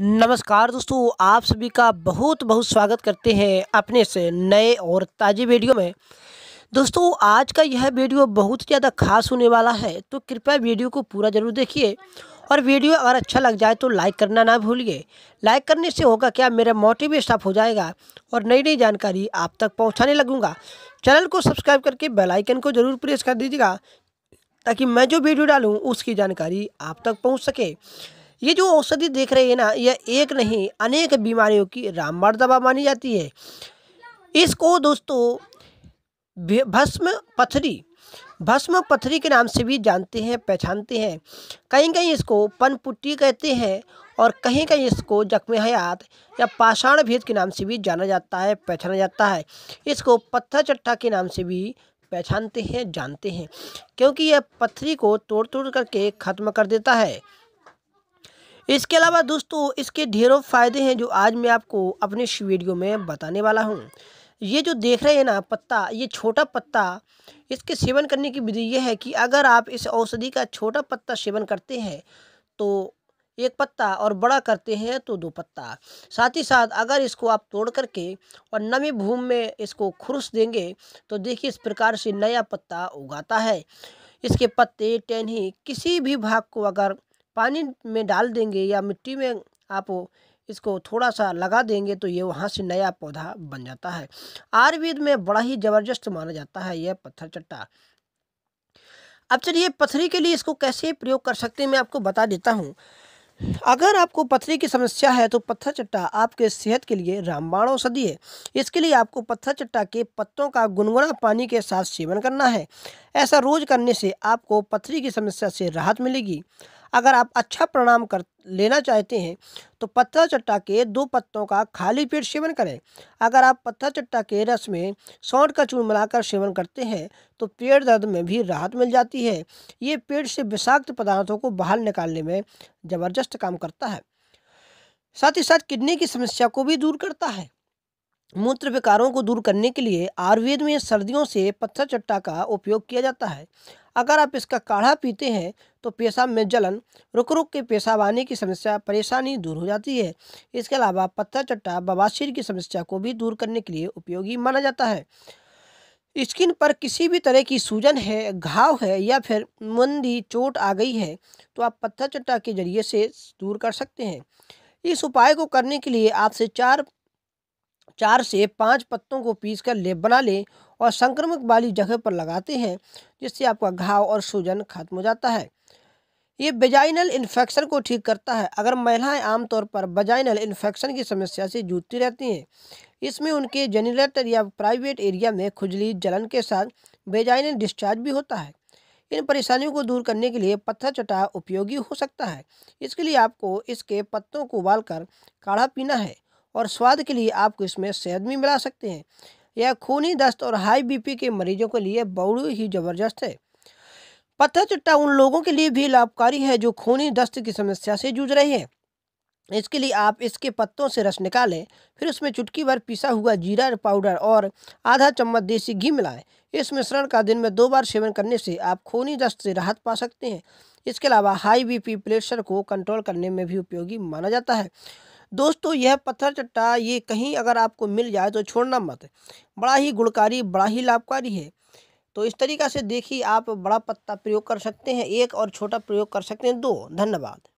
नमस्कार दोस्तों आप सभी का बहुत बहुत स्वागत करते हैं अपने से नए और ताज़े वीडियो में दोस्तों आज का यह वीडियो बहुत ज़्यादा खास होने वाला है तो कृपया वीडियो को पूरा ज़रूर देखिए और वीडियो अगर अच्छा लग जाए तो लाइक करना ना भूलिए लाइक करने से होगा क्या मेरा मोटिवेट अप हो जाएगा और नई नई जानकारी आप तक पहुँचाने लगूँगा चैनल को सब्सक्राइब करके बेलाइकन को ज़रूर प्रेस कर दीजिएगा ताकि मैं जो वीडियो डालूँ उसकी जानकारी आप तक पहुँच सके ये जो औषधि देख रहे हैं ना यह एक नहीं अनेक बीमारियों की रामबाण दवा मानी जाती है इसको दोस्तों भस्म पथरी भस्म पथरी के नाम से भी जानते हैं पहचानते हैं कहीं कहीं इसको पनपुट्टी कहते हैं और कहीं कहीं इसको जख्म हयात या पाषाण भेद के नाम से भी जाना जाता है पहचाना जाता है इसको पत्थर चट्टा के नाम से भी पहचानते हैं जानते हैं क्योंकि यह पथरी को तोड़ तोड़ करके ख़त्म कर देता है इसके अलावा दोस्तों इसके ढेरों फ़ायदे हैं जो आज मैं आपको अपने इस वीडियो में बताने वाला हूँ ये जो देख रहे हैं ना पत्ता ये छोटा पत्ता इसके सेवन करने की विधि यह है कि अगर आप इस औषधि का छोटा पत्ता सेवन करते हैं तो एक पत्ता और बड़ा करते हैं तो दो पत्ता साथ ही साथ अगर इसको आप तोड़ करके और नमी भूमि में इसको खुरस देंगे तो देखिए इस प्रकार से नया पत्ता उगाता है इसके पत्ते टहनी किसी भी भाग को अगर पानी में डाल देंगे या मिट्टी में आप इसको थोड़ा सा लगा देंगे तो ये वहाँ से नया पौधा बन जाता है आयुर्वेद में बड़ा ही ज़बरदस्त माना जाता है यह पत्थर चट्टा अब चलिए पथरी के लिए इसको कैसे प्रयोग कर सकते हैं मैं आपको बता देता हूँ अगर आपको पथरी की समस्या है तो पत्थर चट्टा आपके सेहत के लिए रामबाण औषधि है इसके लिए आपको पत्थर चट्टा के पत्तों का गुनगुना पानी के साथ सेवन करना है ऐसा रोज करने से आपको पथरी की समस्या से राहत मिलेगी अगर आप अच्छा प्रणाम कर लेना चाहते हैं तो पत्थर चट्टा के दो पत्तों का खाली पेट सेवन करें अगर आप पत्थर चट्टा के रस में सौंठ का चूर्ण मिलाकर सेवन करते हैं तो पेट दर्द में भी राहत मिल जाती है ये पेट से विषाक्त पदार्थों को बाहर निकालने में ज़बरदस्त काम करता है साथ ही साथ किडनी की समस्या को भी दूर करता है मूत्र विकारों को दूर करने के लिए आयुर्वेद में सर्दियों से पत्थर चट्टा का उपयोग किया जाता है अगर आप इसका काढ़ा पीते हैं तो पेशाब में जलन रुक रुक के पेशाब आने की समस्या परेशानी दूर हो जाती है इसके अलावा पत्थर चट्टा बवासीर की समस्या को भी दूर करने के लिए उपयोगी माना जाता है स्किन पर किसी भी तरह की सूजन है घाव है या फिर मंदी चोट आ गई है तो आप पत्थर चट्टा के जरिए से दूर कर सकते हैं इस उपाय को करने के लिए आपसे चार चार से पाँच पत्तों को पीस कर लेप बना लें और संक्रमक वाली जगह पर लगाते हैं जिससे आपका घाव और सूजन खत्म हो जाता है ये बेजाइनल इन्फेक्शन को ठीक करता है अगर महिलाएं आमतौर पर बेजाइनल इन्फेक्शन की समस्या से जूझती रहती हैं इसमें उनके जेनिलेटर या प्राइवेट एरिया में खुजली जलन के साथ बेजाइनल डिस्चार्ज भी होता है इन परेशानियों को दूर करने के लिए पत्थर चटा उपयोगी हो सकता है इसके लिए आपको इसके पत्तों को उबाल काढ़ा पीना है और स्वाद के लिए आपको इसमें शहद भी मिला सकते हैं यह खूनी दस्त और हाई बीपी के मरीजों के लिए बहुत ही ज़बरदस्त है पत्थर चट्टा उन लोगों के लिए भी लाभकारी है जो खूनी दस्त की समस्या से जूझ रहे हैं इसके लिए आप इसके पत्तों से रस निकालें फिर उसमें चुटकी भर पिसा हुआ जीरा पाउडर और आधा चम्मच देसी घी मिलाएं इस मिश्रण का दिन में दो बार सेवन करने से आप खूनी दस्त से राहत पा सकते हैं इसके अलावा हाई बीपी प्रेशर को कंट्रोल करने में भी उपयोगी माना जाता है दोस्तों यह पत्थर चट्टा ये कहीं अगर आपको मिल जाए तो छोड़ना मत बड़ा ही गुणकारी बड़ा ही लाभकारी है तो इस तरीका से देखिए आप बड़ा पत्ता प्रयोग कर सकते हैं एक और छोटा प्रयोग कर सकते हैं दो धन्यवाद